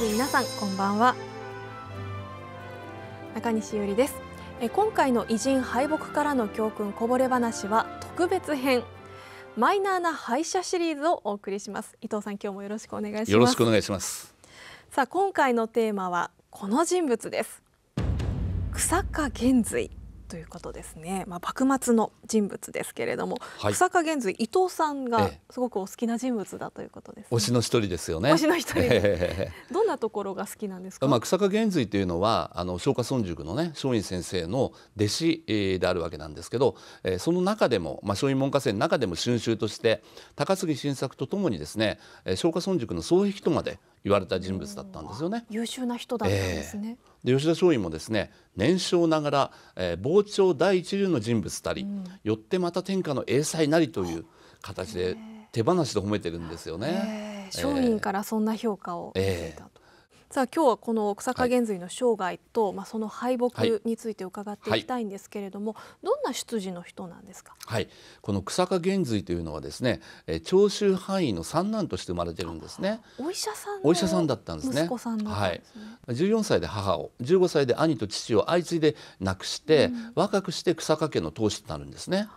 皆さんこんばんは中西ゆりですえ今回の偉人敗北からの教訓こぼれ話は特別編マイナーな敗者シリーズをお送りします伊藤さん今日もよろしくお願いしますよろしくお願いしますさあ今回のテーマはこの人物です草加玄瑞ということですね、まあ、幕末の人物ですけれども、はい、草加源瑞伊藤さんがすごくお好きな人物だということです、ね、推しの一人ですよね推しの一人、えー、どんなところが好きなんですか、まあ、草加源瑞というのはあの松下村塾のね松陰先生の弟子であるわけなんですけど、えー、その中でも、まあ、松陰門下生の中でも春秋として高杉晋作とともにですね松下村塾の総引きとまで言われた人物だったんですよね。優秀な人だったんですね。えー、で吉田松陰もですね年少ながら、えー、傍聴第一流の人物たり、うん、よってまた天下の英才なりという形で手放しで褒めてるんですよね。えー、松陰からそんな評価を受けたと。えーさあ今日はこの草加源髄の生涯と、はい、まあその敗北について伺っていきたいんですけれども、はい、どんな出自の人なんですか。はい、この草加源髄というのはですね、え長州藩囲の三男として生まれてるんですね。お医者さんお医者さんだったんですね。息子さん、ね、はい。十四歳で母を、十五歳で兄と父を相次いで亡くして、うん、若くして草加家の当主となるんですね。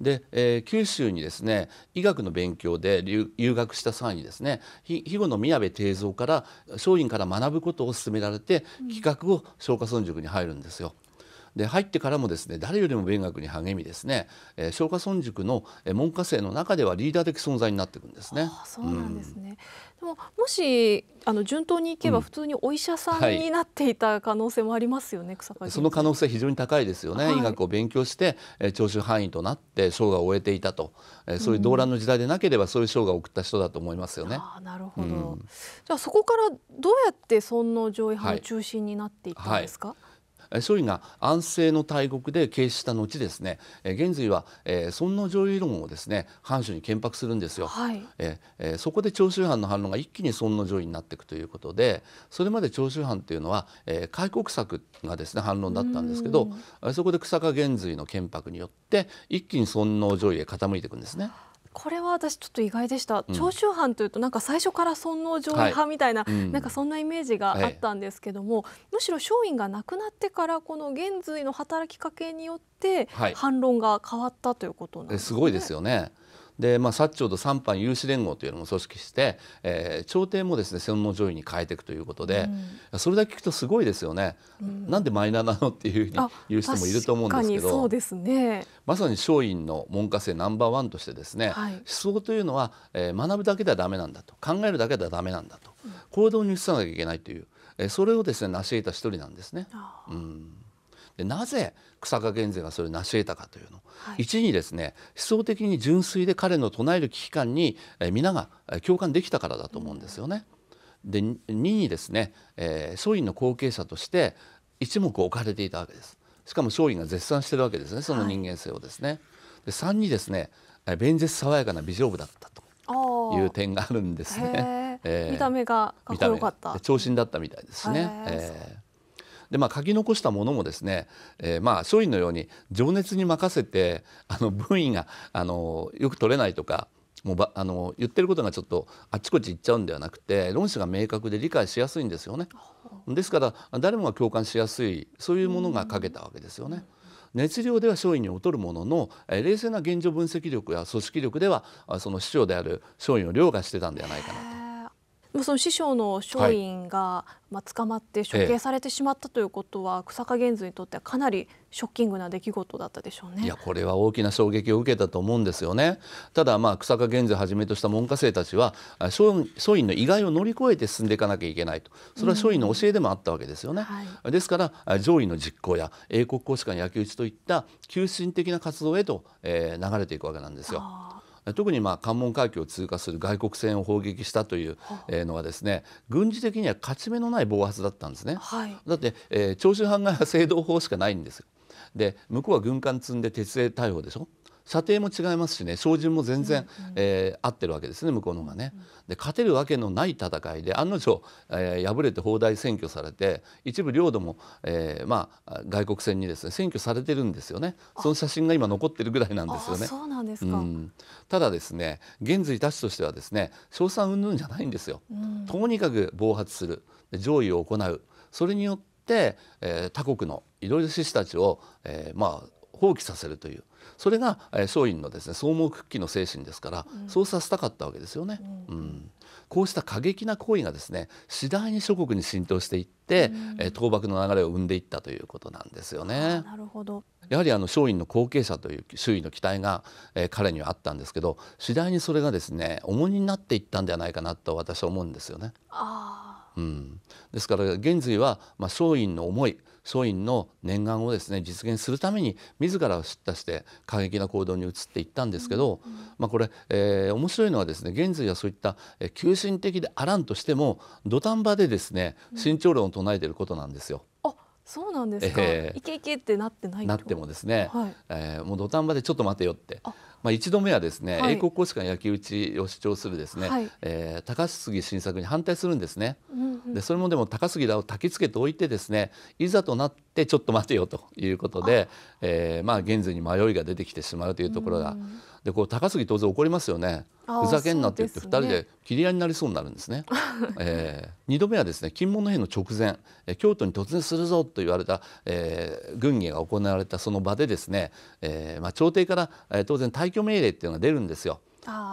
で、えー、九州にですね医学の勉強で留学した際にですね肥後の宮部定蔵から松陰から学ぶことを勧められて企画を松下村塾に入るんですよ。で入ってからもですね誰よりも勉学に励みですね、えー、松下村塾の門下生の中ではリーダー的存在になっていくんですね。そうなんですね、でももしあの順当にいけば普通にお医者さんになっていた可能性もありますよね、うんはい、その可能性非常に高いですよね、はい、医学を勉強して、えー、長州範囲となって生涯を終えていたと、えー、そういう動乱の時代でなければそういう生涯を送った人だと思いますよね。あなるほど、じゃあそこからどうやって尊皇攘夷派の中心になっていったんですか、はい総理が安政の大国で軽視した後ですね現在は、え尊王攘夷論をですね藩主に建白するんですよ、はい、えそこで長州藩の反論が一気に尊王攘夷になっていくということでそれまで長州藩というのは、え開国策がですね反論だったんですけどそこで日下玄瑞の建白によって一気に尊王攘夷へ傾いていくんですね。これは私ちょっと意外でした、うん、長州藩というとなんか最初から尊王攘夷派みたいな、はい、なんかそんなイメージがあったんですけども、はい、むしろ松陰が亡くなってからこの玄瑞の働きかけによって反論が変わったということなんです、ね,、すごいですよね。で、まあ、薩長と三藩有志連合というのも組織して、えー、朝廷もですね専門上位に変えていくということで、うん、それだけ聞くとすごいですよね、うん、なんでマイナーなのっていうふうに言う人もいると思うんですけどそうですねまさに松陰の門下生ナンバーワンとしてですね、はい、思想というのは、えー、学ぶだけではダメなんだと考えるだけではダメなんだと、うん、行動に移さなきゃいけないという、えー、それをですね成し得た一人なんですね。うんでなぜ草加源税がそれを成し得たかというの、はい、一にですね思想的に純粋で彼の唱える危機感に、皆が共感できたからだと思うんですよね。で2にですね、えー、総員の後継者として一目置かれていたわけです。しかも松陰が絶賛してるわけですねその人間性をですね。はい、で3にですね弁舌爽やかな美女部だったという点があるんですね。えー、見た目がかっこよかった。長身だったみたいですね。えーで、まあ、書き残したものもですね、えー、まあ松陰のように情熱に任せてあの文意があのよく取れないとかもうばあの言ってることがちょっとあっちこっち行っちゃうんではなくて論旨が明確で理解しやすいんですよね。ですから誰もが共感しやすいそういうものが書けたわけですよね。熱量では松陰に劣るものの、えー、冷静な現状分析力や組織力ではその師匠である松陰を凌駕してたんではないかなと。その師匠の松陰が、まあ、捕まって処刑されてしまったということは、日下玄瑞にとってはかなりショッキングな出来事だったでしょうねいやこれは大きな衝撃を受けたと思うんですよねただまあ日下玄をはじめとした門下生たちは松陰の意外を乗り越えて進んでいかなきゃいけないとそれは松陰の教えでもあったわけですよね、うんはい、ですから上位の実行や英国公使館焼き打ちといった急進的な活動へと、えー、流れていくわけなんですよ。特にまあ関門海峡を通過する外国船を砲撃したというのはですね軍事的には勝ち目のない暴発だったんですね、はい、だって、えー、長州藩が制度法しかないんですで向こうは軍艦積んで鉄製大砲でしょ射程も違いますしね照準も全然、うんうん、えー、合ってるわけですね向こうの方がね。で勝てるわけのない戦いで案の定、えー、敗れて砲台占拠されて一部領土も、えー、まあ、外国船にですね占拠されてるんですよねその写真が今残ってるぐらいなんですよね。そうなんですか、うん、ただですね現髄たちとしてはですね称賛云々じゃないんですよ。とにかく暴発する上位を行うそれによって、えー、他国のいろいろ志士たちを、えー、まあ放棄させるというそれが、え松陰のですね草木復帰の精神ですから、そうさせたかったわけですよね。うんこうした過激な行為がですね次第に諸国に浸透していって、うん、え倒幕の流れを生んでいったということなんですよね。なるほどやはりあの松陰の後継者という周囲の期待が、えー、彼にはあったんですけど次第にそれがですね重荷になっていったんではないかなと私は思うんですよね。あうん、ですから現在は、まあ、松陰の思い松員の念願をですね実現するために自らを出たして過激な行動に移っていったんですけど、うん、まあ、これ、えー、面白いのはですね現在はそういった、えー、急進的であらんとしても土壇場でですね慎重論を唱えていることなんですよ。うんそうなんですか、えー、イケいけってなってないなってもですね、はい、えー、もう土壇場でちょっと待てよってまあ、1度目はですね、はい、英国公使館焼き討ちを主張するですね、はい、えー、高杉晋作に反対するんですね。うんうん、でそれもでも高杉らを焚きつけておいてですねいざとなってちょっと待てよということで、えー、まあ、現在に迷いが出てきてしまうというところが。うんでこう高杉当然怒りますよねふざけんなって言って二人で切り合いになりそうになるんですね。えー、2度目はですね金門の変の直前京都に突然するぞと言われた、えー、軍議が行われたその場でですね、えーまあ、朝廷から、えー、当然退去命令っていうのが出るんですよ。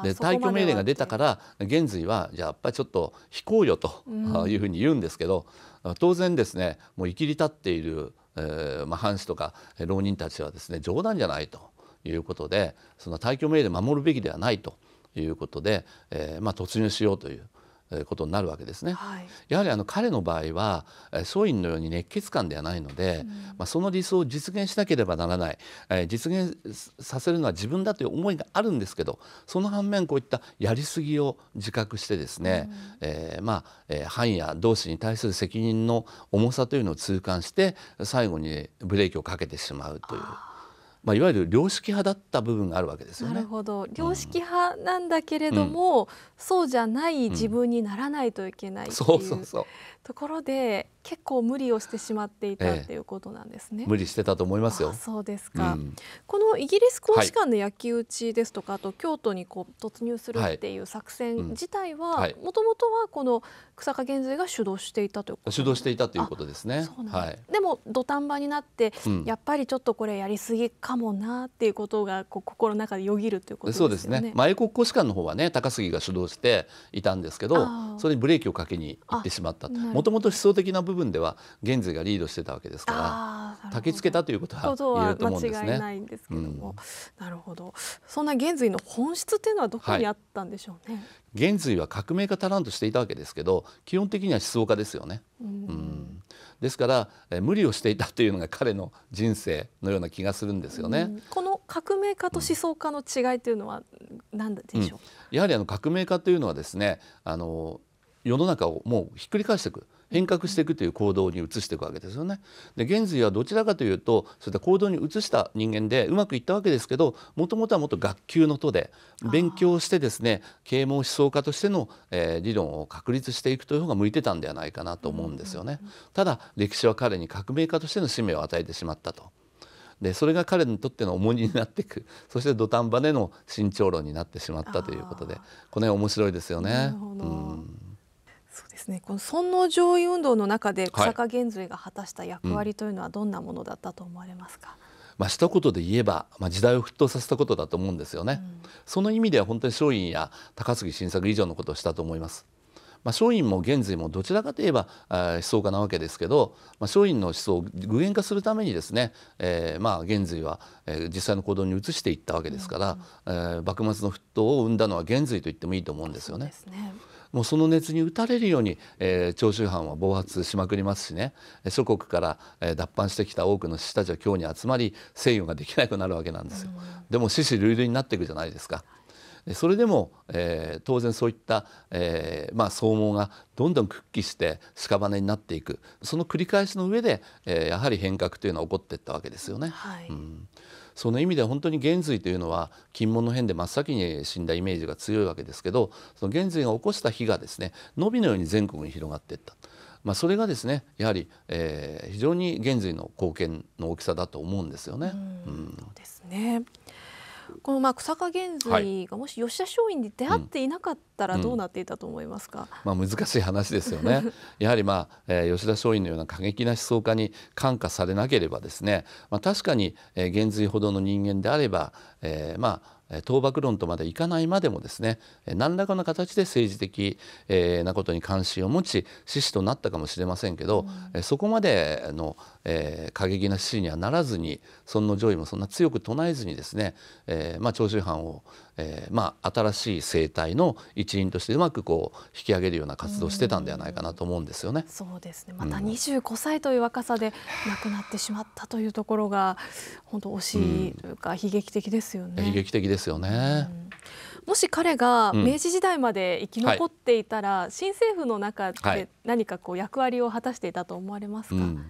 で退去命令が出たから現在はじゃやっぱりちょっと引こうよというふうに言うんですけど、うん、当然ですねもういきり立っている、えーまあ、藩士とか浪人たちはですね冗談じゃないと。いうことでその退去命令守るべきではないということで、えー、まあ、突入しようという。ことになるわけですね、はい、やはりあの彼の場合は総員のように熱血感ではないので、うん、まあ、その理想を実現しなければならない、えー、実現させるのは自分だという思いがあるんですけどその反面こういったやりすぎを自覚してですね、うん、えー、まあ、えー、藩や同志に対する責任の重さというのを痛感して最後にブレーキをかけてしまうという。まあ、いわゆる良識派だった部分があるわけですよね。なるほど良識派なんだけれども、うん、そうじゃない自分にならないといけない、うん、そうそうそうところで結構無理をしてしまっていたっていうことなんですね。無理してたと思いますよ。そうですか、うん、このイギリス公使館の焼き打ちですとか、はい、あと京都にこう突入するっていう作戦自体はもともとはこの草加減税が主導していたということ、ね、主導していたということですね。そうなんで、はい、でも土壇場になって、やっぱりちょっとこれやりすぎかもなっていうことがこう心の中でよぎるということですね。そうですね。まあ、英国公使館の方はね高杉が主導していたんですけど、それにブレーキをかけに行ってしまったと。もともと思想的な部分では現在がリードしてたわけですから焚き付けたということは言えると思うんですね。間違いないんですけども、うん、なるほどそんな玄瑞の本質っていうのはどこにあったんでしょうね。はい、は革命家タらんとしていたわけですけど基本的には思想家ですよね。うん、ですからえ無理をしていたというのが彼の人生のような気がするんですよね。うん、この革命家と思想家の違いというのは何でしょう、うん、やはりあの革命家というのはですねあの世の中をもうひっくり返していく変革していくという行動に移していくわけですよね。で現在はどちらかというとそういった行動に移した人間でうまくいったわけですけどもともとはもっと学級の都で勉強してですね啓蒙思想家としての、えー、理論を確立していくという方が向いてたんではないかなと思うんですよね。ただ歴史は彼に革命家としての使命を与えてしまったと。でそれが彼にとっての重荷になっていく そして土壇場での慎重論になってしまったということでこの辺面白いですよね。うんそうですねこの尊王攘夷運動の中で草加源瑞が果たした役割というのはどんなものだったと思われますか、はいうんまあ、一言で言えば、まあ、時代を沸騰させたことだと思うんですよね、うん、その意味では本当に松陰や高杉晋作以上のことをしたと思います、まあ、松陰も源瑞もどちらかといえば思想家なわけですけど、まあ、松陰の思想を具現化するためにですね、えー、まあ源瑞は、えー、実際の行動に移していったわけですから、うんえー、幕末の沸騰を生んだのは源瑞と言ってもいいと思うんですよね。そうですねもうその熱に打たれるように、えー、長州藩は暴発しまくりますしね諸国から脱藩してきた多くの志士たちは京に集まり西洋ができなくなるわけなんですよ。でも志士類類になっていくじゃないですか。それでも、えー、当然そういった、えーまあ、総網がどんどん屈起して屍になっていくその繰り返しの上で、えー、やはり変革というのは起こっていったわけですよね。はいうんその意味では本当に玄瑞というのは金門の変で真っ先に死んだイメージが強いわけですけどその玄瑞が起こした火がですね伸びのように全国に広がっていった。まあ、それがですねやはり、えー、非常に玄瑞の貢献の大きさだと思うんですよね。うん、うん、そうですねこのまあ草加源瑞がもし吉田松陰に出会っていなかったらどうなっていたと思いますか、うんうん、まあ、難しい話ですよね やはり、まあえー、吉田松陰のような過激な思想家に感化されなければですね、まあ、確かに、えー、源ほどの人間であれば、えー、まあ倒幕論とまでいかないまでもですね何らかの形で政治的なことに関心を持ち志士となったかもしれませんけど、うん、そこまでのえー、過激な主義にはならずに尊の上位もそんな強く唱えずにですね、えーまあ、長州藩を、えーまあ、新しい政体の一員としてうまくこう引き上げるような活動をしてたんではないかなと思うんですよね。うそうですねまた25歳という若さで亡くなってしまったというところが本当惜しいというか、悲劇的ですよね。悲劇的ですよね、もし彼が明治時代まで生き残っていたら、うんはい、新政府の中で何かこう役割を果たしていたと思われますか、うん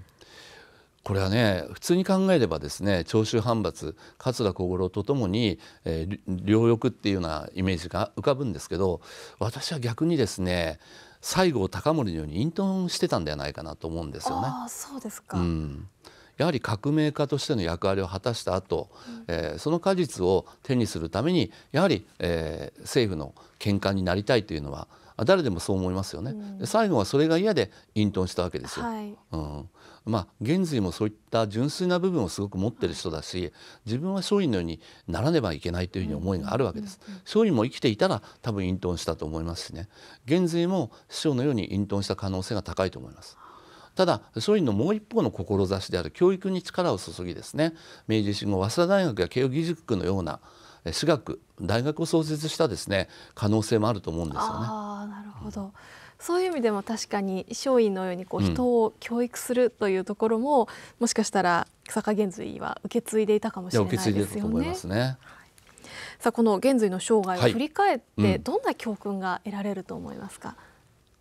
これはね普通に考えればですね長州藩閥桂小五郎とともに、えー、両翼っていうようなイメージが浮かぶんですけど私は逆にですね西郷隆盛のように隠遁してたんではないかなと思うんですよね。あそうですか、うんやはり革命家としての役割を果たした後、うん、えー、その果実を手にするためにやはり、えー、政府の喧嘩になりたいというのは誰でもそう思いますよね、うん、最後はそれが嫌で隠遁したわけですよ、はい、うん、まあ玄瑞もそういった純粋な部分をすごく持ってる人だし自分は松陰のようにならねばいけないというふうに思いがあるわけです、うん、松陰も生きていたら多分隠遁したと思いますしね玄瑞も師匠のように隠遁した可能性が高いと思いますただ松陰のもう一方の志である教育に力を注ぎですね明治維新後早稲田大学や慶應義塾のような私学大学を創設したですね可能性もあると思うんですよね。あなるほど、うん、そういう意味でも確かに松陰のようにこう人を教育するというところも、うん、もしかしたら坂玄瑞は受け継いでいたかもしれないですよね。ですね。さあこの現在の生涯を振り返って、どんな教訓が得られると思いますか。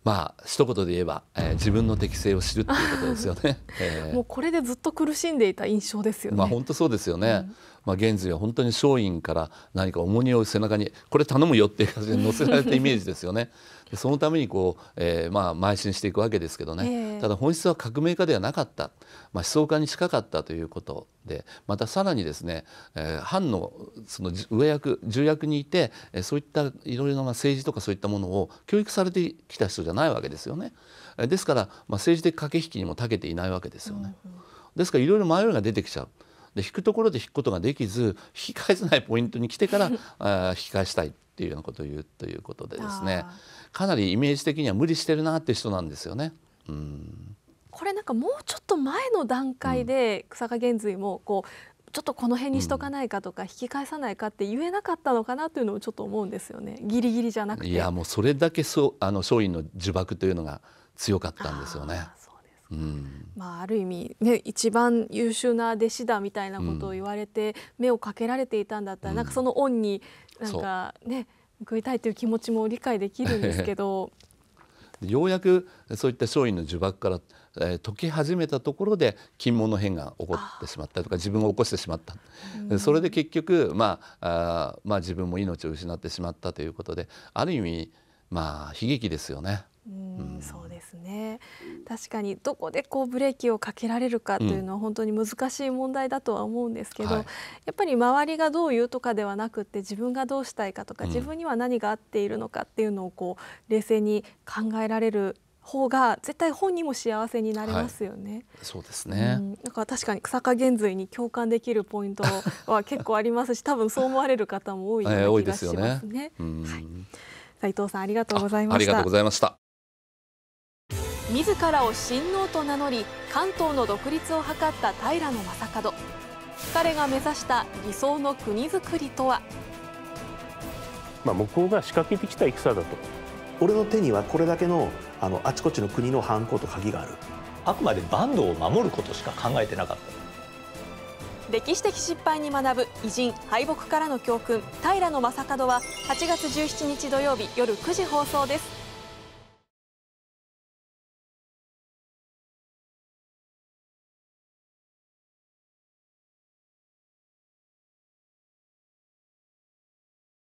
まあ一言で言えば、えー、自分の適性を知るっていうことですよね。えー、もうこれでずっと苦しんでいた印象ですよね。まあ本当そうですよね。うんまあ、現在は本当に松陰から何か重荷を背中にこれ頼むよっていう感じで乗せられたイメージですよね。そのためにこう、えー、まあ邁進していくわけですけどね、えー、ただ本質は革命家ではなかった、まあ、思想家に近かったということでまたさらにですね、えー、藩のその上役重役にいてそういったいろいろな政治とかそういったものを教育されてきた人じゃないわけですよね。ですから、まあ、政治的駆け引きにも長けていないわけですよね。ですからいろいろ迷いが出てきちゃう。で引くところで引くことができず引き返せないポイントに来てから あ引き返したいっていうようなことを言うということでですねかなりイメージ的には無理してるなって人なんですよね。うんこれなんかもうちょっと前の段階で草加玄瑞もこうちょっとこの辺にしとかないかとか引き返さないかって言えなかったのかなというのをちょっと思うんですよねギリギリじゃなくていやもうそれだけそうあの松陰の呪縛というのが強かったんですよね。うん、まあ、ある意味、ね、一番優秀な弟子だみたいなことを言われて、目をかけられていたんだったら、うん、なんかその恩になんかね報いたいという気持ちも理解できるんですけどようやくそういった商品の呪縛からえー、解き始めたところで金門の変が起こってしまったとか自分を起こしてしまった、うん、それで結局、まあ、あまあ自分も命を失ってしまったということである意味まあ悲劇ですよね。うん、そうですね確かにどこでこうブレーキをかけられるかというのは本当に難しい問題だとは思うんですけど、うんはい、やっぱり周りがどう言うとかではなくて自分がどうしたいかとか、自分には何が合っているのかっていうのをこう冷静に考えられる方が絶対本人も幸せになれますよね。はい、そうですね、うん、だから確かに草加減髄に共感できるポイントは結構ありますし多分そう思われる方も多いような気がしますね。え伊藤さんありがとうございました。ありがとうございました。自らを親王と名乗り関東の独立を図った平将門彼が目指した理想の国づくりとは、まあ、向こうが仕掛けてきた戦だと俺の手にはこれだけのあのあちこちの国の犯行と鍵があるあくまで坂東を守ることしか考えてなかった歴史的失敗に学ぶ偉人敗北からの教訓平将門は8月17日土曜日夜9時放送です